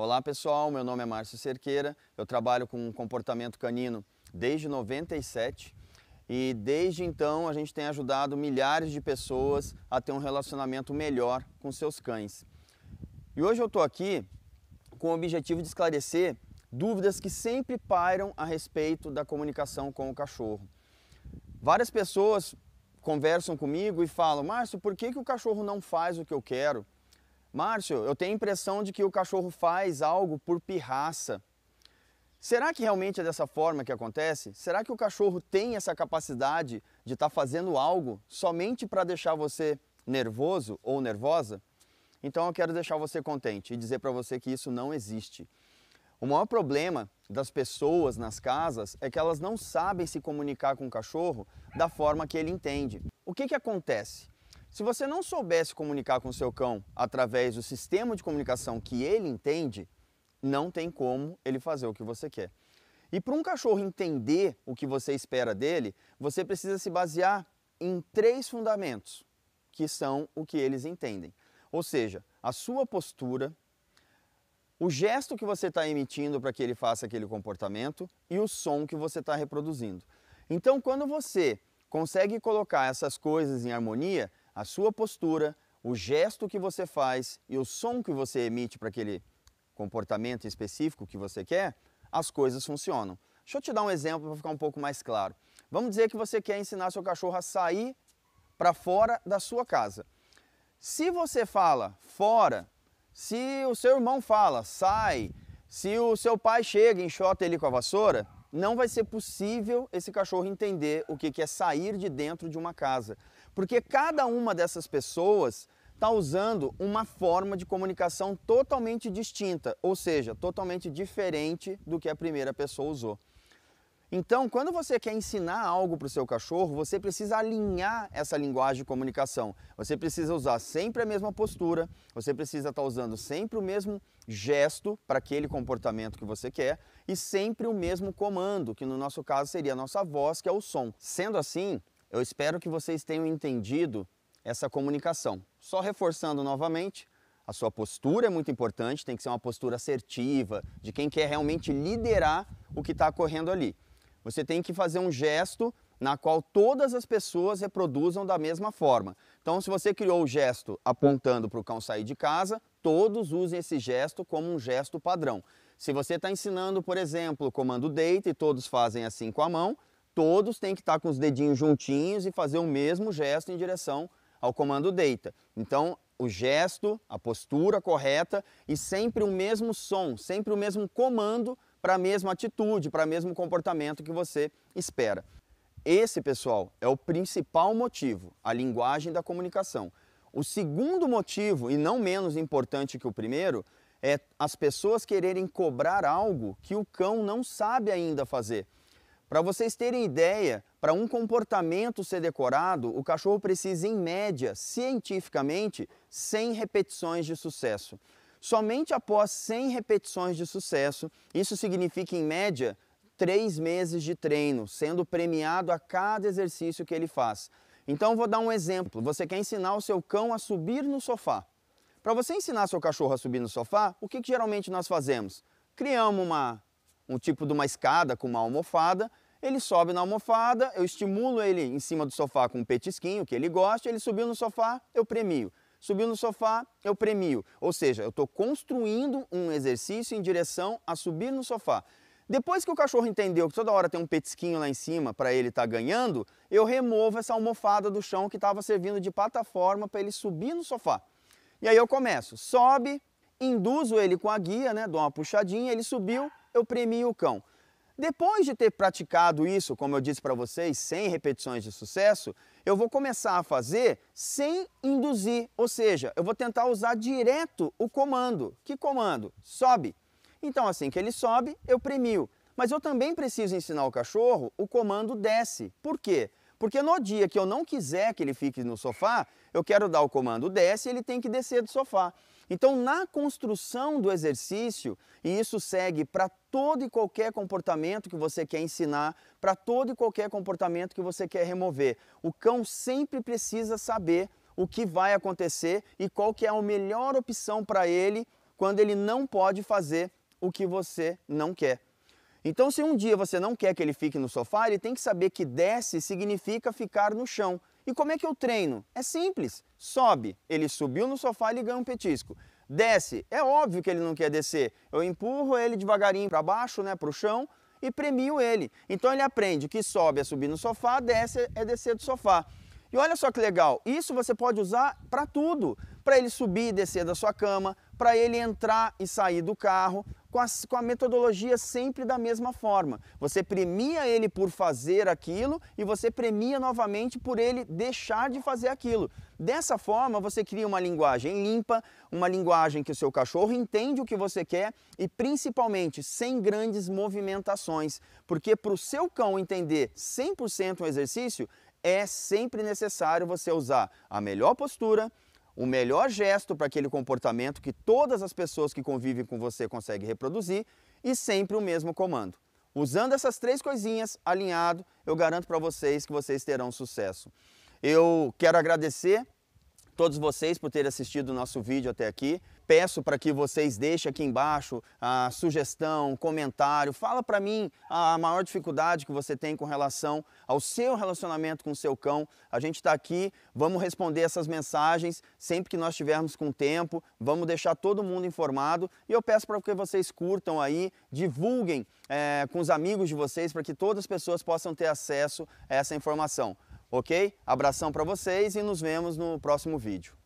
Olá pessoal, meu nome é Márcio Cerqueira, eu trabalho com comportamento canino desde 97 e desde então a gente tem ajudado milhares de pessoas a ter um relacionamento melhor com seus cães. E hoje eu estou aqui com o objetivo de esclarecer dúvidas que sempre pairam a respeito da comunicação com o cachorro. Várias pessoas conversam comigo e falam, Márcio, por que, que o cachorro não faz o que eu quero? Márcio, eu tenho a impressão de que o cachorro faz algo por pirraça. Será que realmente é dessa forma que acontece? Será que o cachorro tem essa capacidade de estar tá fazendo algo somente para deixar você nervoso ou nervosa? Então eu quero deixar você contente e dizer para você que isso não existe. O maior problema das pessoas nas casas é que elas não sabem se comunicar com o cachorro da forma que ele entende. O que, que acontece? Se você não soubesse comunicar com seu cão através do sistema de comunicação que ele entende, não tem como ele fazer o que você quer. E para um cachorro entender o que você espera dele, você precisa se basear em três fundamentos, que são o que eles entendem. Ou seja, a sua postura, o gesto que você está emitindo para que ele faça aquele comportamento e o som que você está reproduzindo. Então, quando você consegue colocar essas coisas em harmonia, a sua postura, o gesto que você faz e o som que você emite para aquele comportamento específico que você quer, as coisas funcionam. Deixa eu te dar um exemplo para ficar um pouco mais claro. Vamos dizer que você quer ensinar seu cachorro a sair para fora da sua casa. Se você fala fora, se o seu irmão fala sai, se o seu pai chega e enxota ele com a vassoura, não vai ser possível esse cachorro entender o que é sair de dentro de uma casa. Porque cada uma dessas pessoas está usando uma forma de comunicação totalmente distinta, ou seja, totalmente diferente do que a primeira pessoa usou. Então, quando você quer ensinar algo para o seu cachorro, você precisa alinhar essa linguagem de comunicação. Você precisa usar sempre a mesma postura, você precisa estar tá usando sempre o mesmo gesto para aquele comportamento que você quer e sempre o mesmo comando, que no nosso caso seria a nossa voz, que é o som. Sendo assim, eu espero que vocês tenham entendido essa comunicação. Só reforçando novamente, a sua postura é muito importante, tem que ser uma postura assertiva, de quem quer realmente liderar o que está ocorrendo ali. Você tem que fazer um gesto na qual todas as pessoas reproduzam da mesma forma. Então, se você criou o gesto apontando para o cão sair de casa, todos usem esse gesto como um gesto padrão. Se você está ensinando, por exemplo, o comando deita e todos fazem assim com a mão, todos têm que estar tá com os dedinhos juntinhos e fazer o mesmo gesto em direção ao comando deita. Então, o gesto, a postura correta e sempre o mesmo som, sempre o mesmo comando para a mesma atitude, para o mesmo comportamento que você espera. Esse, pessoal, é o principal motivo, a linguagem da comunicação. O segundo motivo, e não menos importante que o primeiro, é as pessoas quererem cobrar algo que o cão não sabe ainda fazer. Para vocês terem ideia, para um comportamento ser decorado, o cachorro precisa, em média, cientificamente, 100 repetições de sucesso. Somente após 100 repetições de sucesso, isso significa em média três meses de treino, sendo premiado a cada exercício que ele faz. Então vou dar um exemplo. Você quer ensinar o seu cão a subir no sofá. Para você ensinar seu cachorro a subir no sofá, o que, que geralmente nós fazemos? Criamos uma, um tipo de uma escada com uma almofada ele sobe na almofada, eu estimulo ele em cima do sofá com um petisquinho que ele gosta, ele subiu no sofá, eu premio. Subiu no sofá, eu premio. Ou seja, eu estou construindo um exercício em direção a subir no sofá. Depois que o cachorro entendeu que toda hora tem um petisquinho lá em cima para ele estar tá ganhando, eu removo essa almofada do chão que estava servindo de plataforma para ele subir no sofá. E aí eu começo, sobe, induzo ele com a guia, né, dou uma puxadinha, ele subiu, eu premio o cão. Depois de ter praticado isso, como eu disse para vocês, sem repetições de sucesso, eu vou começar a fazer sem induzir, ou seja, eu vou tentar usar direto o comando. Que comando? Sobe. Então, assim que ele sobe, eu premio. Mas eu também preciso ensinar o cachorro o comando desce. Por quê? Porque no dia que eu não quiser que ele fique no sofá, eu quero dar o comando desce e ele tem que descer do sofá. Então, na construção do exercício, e isso segue para todo e qualquer comportamento que você quer ensinar, para todo e qualquer comportamento que você quer remover, o cão sempre precisa saber o que vai acontecer e qual que é a melhor opção para ele quando ele não pode fazer o que você não quer. Então, se um dia você não quer que ele fique no sofá, ele tem que saber que desce significa ficar no chão. E como é que eu treino? É simples. Sobe, ele subiu no sofá, e ganha um petisco. Desce, é óbvio que ele não quer descer. Eu empurro ele devagarinho para baixo, né, para o chão, e premio ele. Então ele aprende que sobe é subir no sofá, desce é descer do sofá. E olha só que legal, isso você pode usar para tudo. Para ele subir e descer da sua cama, para ele entrar e sair do carro com a, com a metodologia sempre da mesma forma. Você premia ele por fazer aquilo e você premia novamente por ele deixar de fazer aquilo. Dessa forma, você cria uma linguagem limpa, uma linguagem que o seu cachorro entende o que você quer e principalmente sem grandes movimentações, porque para o seu cão entender 100% o exercício, é sempre necessário você usar a melhor postura, o melhor gesto para aquele comportamento que todas as pessoas que convivem com você conseguem reproduzir e sempre o mesmo comando. Usando essas três coisinhas alinhado, eu garanto para vocês que vocês terão sucesso. Eu quero agradecer todos vocês por terem assistido o nosso vídeo até aqui peço para que vocês deixem aqui embaixo a sugestão, comentário, fala para mim a maior dificuldade que você tem com relação ao seu relacionamento com o seu cão. A gente está aqui, vamos responder essas mensagens sempre que nós tivermos com tempo, vamos deixar todo mundo informado e eu peço para que vocês curtam aí, divulguem é, com os amigos de vocês para que todas as pessoas possam ter acesso a essa informação. Ok? Abração para vocês e nos vemos no próximo vídeo.